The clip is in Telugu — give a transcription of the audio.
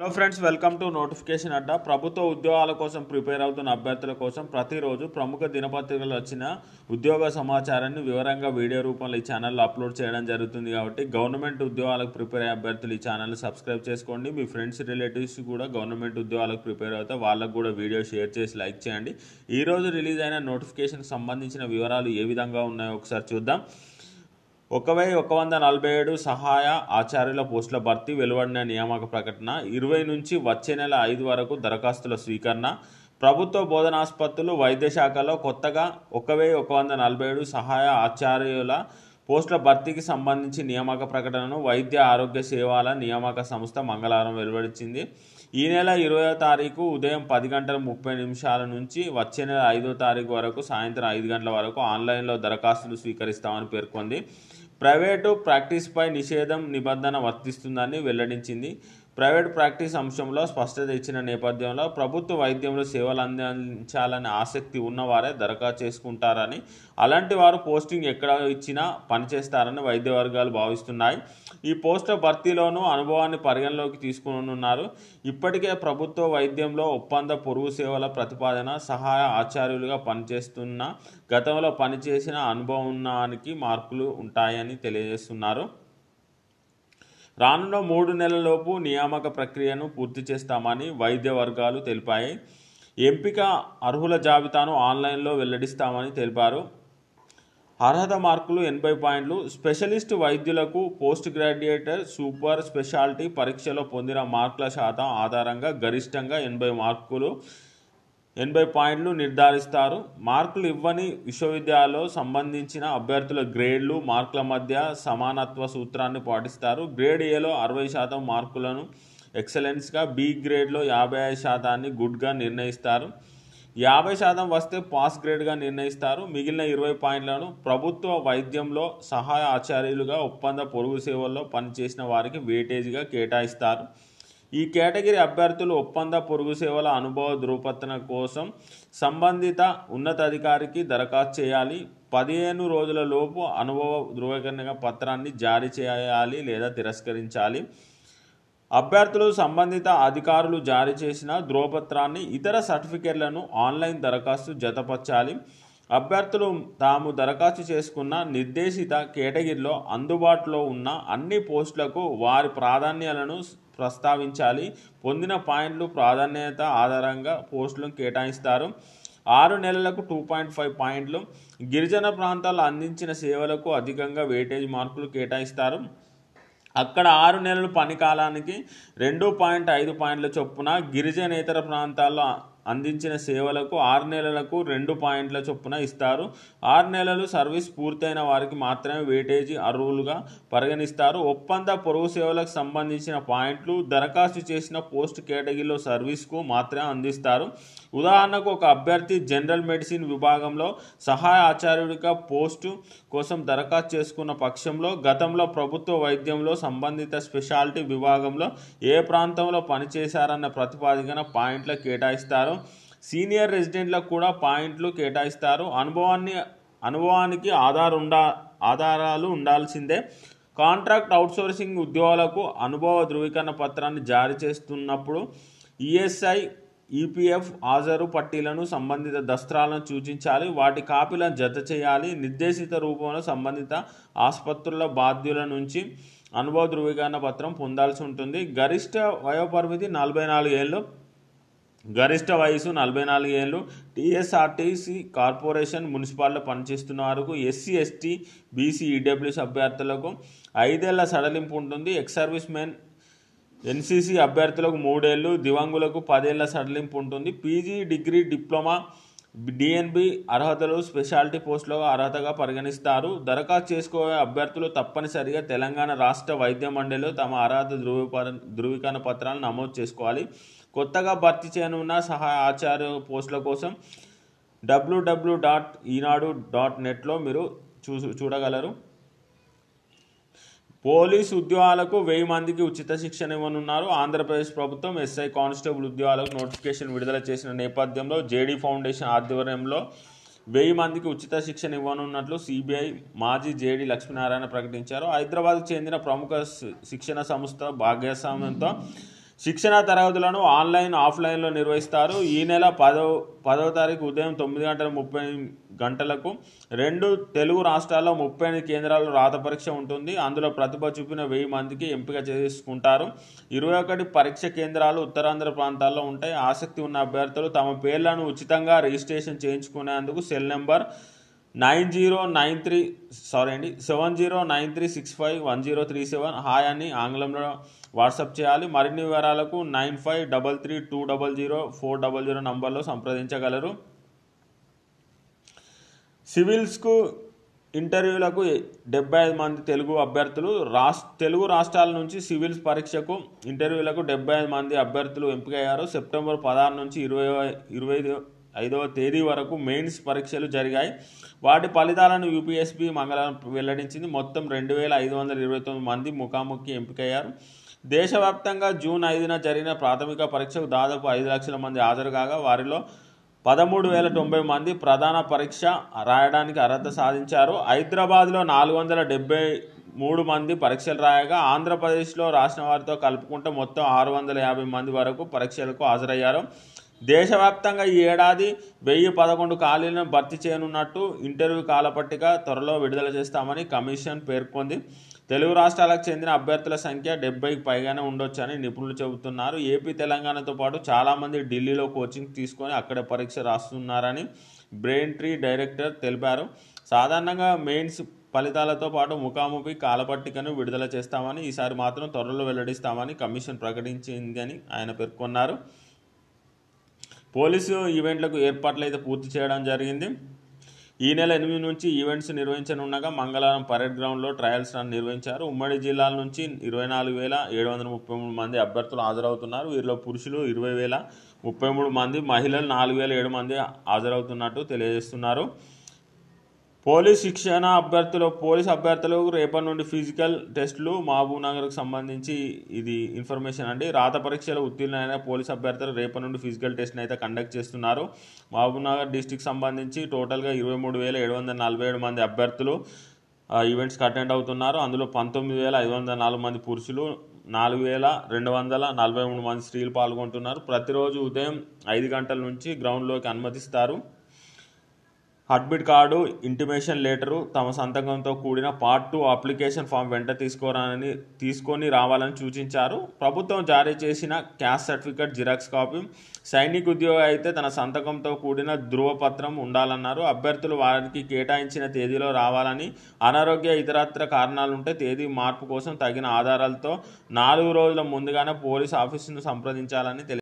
hello friends welcome to notification Adda ప్రభుత్వ ఉద్యోగాల కోసం ప్రిపేర్ అవుతున్న అభ్యర్థుల కోసం ప్రతిరోజు ప్రముఖ దినపత్రికలు వచ్చిన ఉద్యోగ సమాచారాన్ని వివరంగా వీడియో రూపంలో ఈ ఛానల్లో అప్లోడ్ చేయడం జరుగుతుంది కాబట్టి గవర్నమెంట్ ఉద్యోగాలకు ప్రిపేర్ అయ్యే అభ్యర్థులు ఈ ఛానల్ సబ్స్క్రైబ్ చేసుకోండి మీ ఫ్రెండ్స్ రిలేటివ్స్ కూడా గవర్నమెంట్ ఉద్యోగాలకు ప్రిపేర్ అవుతే వాళ్ళకు కూడా వీడియో షేర్ చేసి లైక్ చేయండి ఈరోజు రిలీజ్ అయిన నోటిఫికేషన్కి సంబంధించిన వివరాలు ఏ విధంగా ఉన్నాయో ఒకసారి చూద్దాం ఒక వెయ్యి ఒక వంద నలభై ఏడు సహాయ ఆచార్యుల పోస్టుల భర్తీ వెలువడిన నియామక ప్రకటన ఇరవై నుంచి వచ్చే నెల ఐదు వరకు దరఖాస్తుల స్వీకరణ ప్రభుత్వ బోధనాస్పత్రులు వైద్యశాఖలో కొత్తగా ఒక వెయ్యి ఒక వంద నలభై ఏడు సహాయ ఆచార్యుల పోస్టుల భర్తీకి సంబంధించి నియామక ప్రకటనను వైద్య ఆరోగ్య సేవల నియామక సంస్థ మంగళవారం వెలువడించింది ఈ నెల ఇరవయో తారీఖు ఉదయం పది గంటల ముప్పై నిమిషాల నుంచి వచ్చే నెల ఐదో తారీఖు వరకు సాయంత్రం ఐదు గంటల వరకు ఆన్లైన్లో దరఖాస్తులు స్వీకరిస్తామని పేర్కొంది ప్రైవేటు ప్రాక్టీస్పై నిషేధం నిబంధన వర్తిస్తుందని వెల్లడించింది ప్రైవేట్ ప్రాక్టీస్ అంశంలో స్పష్టత ఇచ్చిన నేపథ్యంలో ప్రభుత్వ వైద్యంలో సేవలు అందించాలనే ఆసక్తి ఉన్నవారే దరఖాస్తు చేసుకుంటారని అలాంటి వారు పోస్టింగ్ ఎక్కడ ఇచ్చినా పనిచేస్తారని వైద్య వర్గాలు భావిస్తున్నాయి ఈ పోస్టుల భర్తీలోనూ అనుభవాన్ని పరిగణలోకి తీసుకున్నారు ఇప్పటికే ప్రభుత్వ వైద్యంలో ఒప్పంద పొరుగు సేవల ప్రతిపాదన సహాయ ఆచార్యులుగా పనిచేస్తున్న గతంలో పనిచేసిన అనుభవానికి మార్పులు ఉంటాయని తెలియజేస్తున్నారు రానున్న మూడు నెలలలోపు నియామక ప్రక్రియను పూర్తి చేస్తామని వైద్య వర్గాలు తెలిపాయి ఎంపిక అర్హుల జాబితాను ఆన్లైన్లో వెల్లడిస్తామని తెలిపారు అర్హత మార్కులు ఎనభై పాయింట్లు స్పెషలిస్ట్ వైద్యులకు పోస్ట్ గ్రాడ్యుయేట్ సూపర్ స్పెషాలిటీ పరీక్షలో పొందిన మార్కుల శాతం ఆధారంగా గరిష్టంగా ఎనభై మార్కులు ఎనభై పాయింట్లు నిర్ధారిస్తారు మార్కులు ఇవ్వని విశ్వవిద్యాలయంలో సంబంధించిన అభ్యర్థుల గ్రేడ్లు మార్కుల మధ్య సమానత్వ సూత్రాన్ని పాటిస్తారు గ్రేడ్ ఏలో అరవై శాతం మార్కులను ఎక్సలెన్స్గా బి గ్రేడ్లో యాభై ఐదు శాతాన్ని గుడ్గా నిర్ణయిస్తారు యాభై శాతం వస్తే పాస్ గ్రేడ్గా నిర్ణయిస్తారు మిగిలిన ఇరవై పాయింట్లను ప్రభుత్వ వైద్యంలో సహాయ ఆచార్యులుగా ఒప్పంద పొరుగు సేవల్లో పనిచేసిన వారికి వేటేజ్గా కేటాయిస్తారు ఈ కేటగిరీ అభ్యర్థులు ఒప్పంద పొరుగు సేవల అనుభవ ధృవపత్రం కోసం సంబంధిత ఉన్నతాధికారికి దరఖాస్తు చేయాలి పదిహేను రోజుల లోపు అనుభవ ధృవీకరణ పత్రాన్ని జారీ చేయాలి లేదా తిరస్కరించాలి అభ్యర్థులు సంబంధిత అధికారులు జారీ చేసిన ధృవపత్రాన్ని ఇతర సర్టిఫికెట్లను ఆన్లైన్ దరఖాస్తు జతపరచాలి అభ్యర్థులు తాము దరఖాస్తు చేసుకున్న నిర్దేశిత కేటగిరీలో అందుబాటులో ఉన్న అన్ని పోస్టులకు వారి ప్రాధాన్యాలను ప్రస్తావించాలి పొందిన పాయింట్లు ప్రాధాన్యత ఆధారంగా పోస్టులను కేటాయిస్తారు ఆరు నెలలకు టూ పాయింట్ ఫైవ్ పాయింట్లు గిరిజన ప్రాంతాలు అందించిన సేవలకు అధికంగా వెయిటేజ్ మార్కులు కేటాయిస్తారు అక్కడ ఆరు నెలలు పని కాలానికి రెండు పాయింట్ ఐదు పాయింట్ల చొప్పున గిరిజనేతర ప్రాంతాల్లో అందించిన సేవలకు ఆరు నెలలకు రెండు పాయింట్ల చొప్పున ఇస్తారు ఆరు నెలలు సర్వీస్ పూర్తయిన వారికి మాత్రమే వేటేజీ అర్హులుగా పరిగణిస్తారు ఒప్పంద పొరుగు సేవలకు సంబంధించిన పాయింట్లు దరఖాస్తు చేసిన పోస్ట్ కేటగిరీలో సర్వీస్కు మాత్రమే అందిస్తారు ఉదాహరణకు ఒక అభ్యర్థి జనరల్ మెడిసిన్ విభాగంలో సహాయ ఆచార్యుడిగా పోస్టు కోసం దరఖాస్తు చేసుకున్న పక్షంలో గతంలో ప్రభుత్వ వైద్యంలో సంబంధిత స్పెషాలిటీ విభాగంలో ఏ ప్రాంతంలో పనిచేశారన్న ప్రతిపాదికన పాయింట్ల కేటాయిస్తారు సీనియర్ రెసిడెంట్లకు కూడా పాయింట్లు కేటాయిస్తారు అనుభవాన్ని అనుభవానికి ఉండా ఆధారాలు ఉండాల్సిందే కాంట్రాక్ట్ అవుట్సోర్సింగ్ ఉద్యోగాలకు అనుభవ ధృవీకరణ పత్రాన్ని జారీ చేస్తున్నప్పుడు ఈఎస్ఐ ఈపీఎఫ్ హాజరు పట్టీలను సంబంధిత దస్త్రాలను సూచించాలి వాటి కాపీలను జత చేయాలి నిర్దేశిత రూపంలో సంబంధిత ఆసుపత్రుల బాధ్యుల నుంచి అనుభవ ధృవీకరణ పత్రం పొందాల్సి ఉంటుంది గరిష్ట వయోపరిమితి నలభై నాలుగు ఏళ్ళు గరిష్ట వయసు నలభై నాలుగు ఏళ్ళు టీఎస్ఆర్టీసీ కార్పొరేషన్ మున్సిపాల్లో పనిచేస్తున్న వారికి ఎస్సీ ఎస్టీ బీసీ ఈడబ్ల్యూసీ అభ్యర్థులకు ఐదేళ్ల సడలింపు ఉంటుంది ఎక్స్ సర్వీస్ మెన్ ఎన్సీసీ అభ్యర్థులకు మూడేళ్ళు దివంగులకు పదేళ్ల సడలింపు ఉంటుంది పీజీ డిగ్రీ డిప్లొమా డిఎన్బి అర్హతలు స్పెషాలిటీ పోస్టులో అర్హతగా పరిగణిస్తారు దరఖాస్తు చేసుకోవే అభ్యర్థులు తప్పనిసరిగా తెలంగాణ రాష్ట్ర వైద్య మండలిలో తమ అర్హత ధృవీకరణ ధృవీకరణ పత్రాలను నమోదు చేసుకోవాలి కొత్తగా భర్తీ చేయనున్న సహాయ ఆచార్య పోస్టుల కోసం డబ్ల్యూడబ్ల్యూ డాట్ ఈనాడు డాట్ నెట్లో మీరు చూ చూడగలరు పోలీసు ఉద్యోగాలకు వెయ్యి మందికి ఉచిత శిక్షణ ఇవ్వనున్నారు ఆంధ్రప్రదేశ్ ప్రభుత్వం ఎస్ఐ కానిస్టేబుల్ ఉద్యోగాలకు నోటిఫికేషన్ విడుదల చేసిన నేపథ్యంలో జేడీ ఫౌండేషన్ ఆధ్వర్యంలో వెయ్యి మందికి ఉచిత శిక్షణ ఇవ్వనున్నట్లు సిబిఐ మాజీ జేడీ లక్ష్మీనారాయణ ప్రకటించారు హైదరాబాద్కు చెందిన ప్రముఖ శిక్షణ సంస్థ భాగస్వామ్యంతో శిక్షణ తరగతులను ఆన్లైన్ ఆఫ్లైన్లో నిర్వహిస్తారు ఈ నెల పదో పదో తారీఖు ఉదయం తొమ్మిది గంటల ముప్పై గంటలకు రెండు తెలుగు రాష్ట్రాల్లో ముప్పై ఐదు కేంద్రాల్లో రాత పరీక్ష ఉంటుంది అందులో ప్రతిభ చూపిన వెయ్యి మందికి ఎంపిక చేసుకుంటారు ఇరవై ఒకటి పరీక్ష కేంద్రాలు ఉత్తరాంధ్ర ప్రాంతాల్లో ఉంటాయి ఆసక్తి ఉన్న అభ్యర్థులు తమ పేర్లను ఉచితంగా రిజిస్ట్రేషన్ చేయించుకునేందుకు cell number nine zero nine three sorry అండి seven zero nine three six five one zero three seven hi అని ఆంగ్లంలో వాట్సాప్ చేయాలి మరిన్ని వివరాలకు nine five double three two double zero four double zero నంబర్లో సంప్రదించగలరు సివిల్స్కు ఇంటర్వ్యూలకు డెబ్బై ఐదు మంది తెలుగు అభ్యర్థులు రాష్ తెలుగు రాష్ట్రాల నుంచి సివిల్స్ పరీక్షకు ఇంటర్వ్యూలకు డెబ్బై ఐదు మంది అభ్యర్థులు ఎంపికయ్యారు సెప్టెంబర్ పదహారు నుంచి ఇరవై ఇరవై ఐదవ తేదీ వరకు మెయిన్స్ పరీక్షలు జరిగాయి వాటి ఫలితాలను యూపీఎస్బీ మంగళవారం వెల్లడించింది మొత్తం రెండు వేల ఐదు వందల ఇరవై తొమ్మిది మంది ముఖాముఖి ఎంపికయ్యారు దేశవ్యాప్తంగా జూన్ ఐదున జరిగిన ప్రాథమిక పరీక్షకు దాదాపు ఐదు లక్షల మంది హాజరు కాగా వారిలో పదమూడు వేల తొంభై మంది ప్రధాన పరీక్ష రాయడానికి అర్హత సాధించారు హైదరాబాద్లో నాలుగు వందల డెబ్బై మూడు మంది పరీక్షలు రాయగా ఆంధ్రప్రదేశ్లో రాసిన వారితో కలుపుకుంటే మొత్తం ఆరు వందల యాభై మంది వరకు పరీక్షలకు హాజరయ్యారు దేశవ్యాప్తంగా ఈ ఏడాది వెయ్యి పదకొండు ఖాళీలను భర్తీ చేయనున్నట్టు ఇంటర్వ్యూ కాలపట్టిక త్వరలో విడుదల చేస్తామని కమిషన్ పేర్కొంది తెలుగు రాష్ట్రాలకు చెందిన అభ్యర్థుల సంఖ్య డెబ్బైకి పైగానే ఉండొచ్చని నిపుణులు చెబుతున్నారు ఏపీ తెలంగాణతో పాటు చాలామంది ఢిల్లీలో కోచింగ్ తీసుకొని అక్కడ పరీక్ష రాస్తున్నారని బ్రెయిన్ ట్రీ డైరెక్టర్ తెలిపారు సాధారణంగా మెయిన్స్ ఫలితాలతో పాటు ముఖాముఖి కాలపట్టికను విడుదల చేస్తామని ఈసారి మాత్రం త్వరలో వెల్లడిస్తామని కమిషన్ ప్రకటించిందని ఆయన పేర్కొన్నారు పోలీసు ఈవెంట్లకు ఏర్పాట్లు అయితే పూర్తి చేయడం జరిగింది ఈ నెల ఎనిమిది నుంచి ఈవెంట్స్ నిర్వహించనుండగా మంగళవారం పరేడ్ గ్రౌండ్లో ట్రయల్స్ రన్ నిర్వహించారు ఉమ్మడి జిల్లాల నుంచి ఇరవై నాలుగు వేల ఏడు వందల ముప్పై మూడు మంది అభ్యర్థులు హాజరవుతున్నారు వీరిలో పురుషులు ఇరవై వేల ముప్పై మూడు మంది మహిళలు నాలుగు వేల ఏడు మంది హాజరవుతున్నట్టు తెలియజేస్తున్నారు పోలీస్ శిక్షణ అభ్యర్థులు పోలీస్ అభ్యర్థులు రేపటి నుండి ఫిజికల్ టెస్టులు మహబూబ్నగర్కు సంబంధించి ఇది ఇన్ఫర్మేషన్ అండి రాత పరీక్షలు ఉత్తీర్ణమైన పోలీస్ అభ్యర్థులు రేపటి నుండి ఫిజికల్ టెస్ట్ని అయితే కండక్ట్ చేస్తున్నారు మహబూబ్నగర్ డిస్టిక్ సంబంధించి టోటల్గా ఇరవై మూడు వేల ఏడు వందల నలభై ఏడు మంది అభ్యర్థులు ఈవెంట్స్కి అటెండ్ అవుతున్నారు అందులో పంతొమ్మిది వేల ఐదు వందల నాలుగు మంది పురుషులు నాలుగు వేల రెండు వందల నలభై మూడు మంది స్త్రీలు పాల్గొంటున్నారు ప్రతిరోజు ఉదయం ఐదు గంటల నుంచి గ్రౌండ్లోకి అనుమతిస్తారు అడ్మిట్ కార్డు ఇంటిమేషన్ లెటరు తమ సంతకంతో కూడిన పార్ట్ టూ అప్లికేషన్ ఫామ్ వెంట తీసుకోరాని తీసుకొని రావాలని సూచించారు ప్రభుత్వం జారీ చేసిన క్యాస్ట్ సర్టిఫికేట్ జిరాక్స్ కాపీ సైనిక ఉద్యోగి అయితే తన సంతకంతో కూడిన ధృవపత్రం ఉండాలన్నారు అభ్యర్థులు వారికి కేటాయించిన తేదీలో రావాలని అనారోగ్య ఇతరత్ర కారణాలుంటే తేదీ మార్పు కోసం తగిన ఆధారాలతో నాలుగు రోజుల ముందుగానే పోలీస్ ఆఫీసును సంప్రదించాలని తెలిపారు